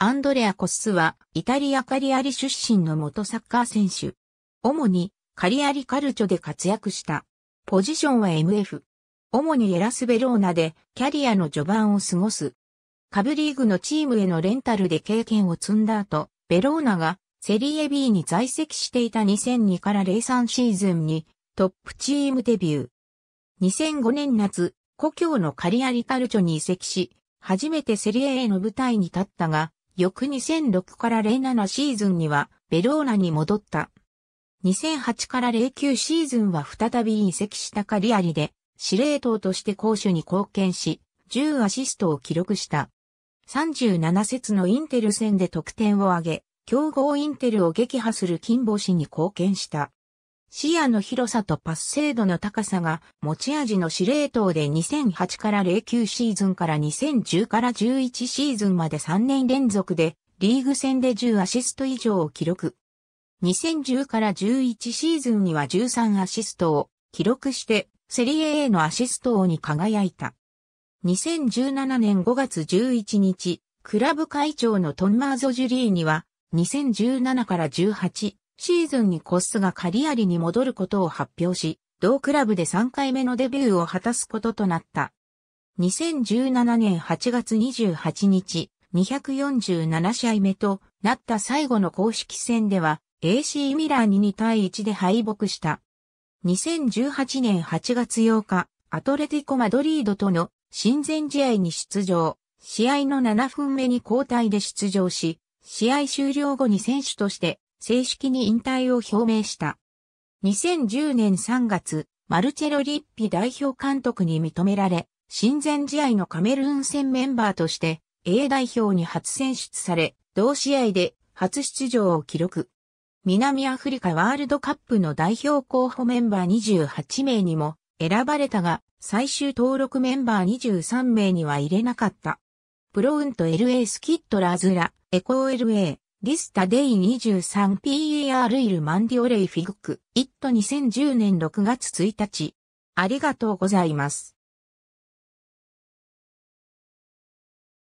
アンドレア・コッスは、イタリア・カリアリ出身の元サッカー選手。主に、カリアリカルチョで活躍した。ポジションは MF。主にエラスベローナで、キャリアの序盤を過ごす。カブリーグのチームへのレンタルで経験を積んだ後、ベローナが、セリエ B に在籍していた2002から03シーズンに、トップチームデビュー。2005年夏、故郷のカリアリカルチョに移籍し、初めてセリエ A の舞台に立ったが、翌2006から07シーズンにはベローナに戻った。2008から09シーズンは再び移籍したカリアリで司令塔として攻守に貢献し、10アシストを記録した。37節のインテル戦で得点を挙げ、強豪インテルを撃破する金星に貢献した。視野の広さとパス精度の高さが持ち味の司令塔で2008から09シーズンから2010から11シーズンまで3年連続でリーグ戦で10アシスト以上を記録。2010から11シーズンには13アシストを記録してセリエ A のアシスト王に輝いた。2017年5月11日、クラブ会長のトンマーゾ・ジュリーには2017から18シーズンにコスがカリアリに戻ることを発表し、同クラブで3回目のデビューを果たすこととなった。2017年8月28日、247試合目となった最後の公式戦では、AC ミラーに2対1で敗北した。2018年8月8日、アトレティコ・マドリードとの親善試合に出場。試合の7分目に交代で出場し、試合終了後に選手として正式に引退を表明した。2010年3月、マルチェロ・リッピ代表監督に認められ、親善試合のカメルーン戦メンバーとして A 代表に初選出され、同試合で初出場を記録。南アフリカワールドカップの代表候補メンバー28名にも選ばれたが、最終登録メンバー23名には入れなかった。プロウント LA スキットラーズラ、エコー LA、リスタデイ 23PER イルマンディオレイフィグク、イット2010年6月1日。ありがとうございます。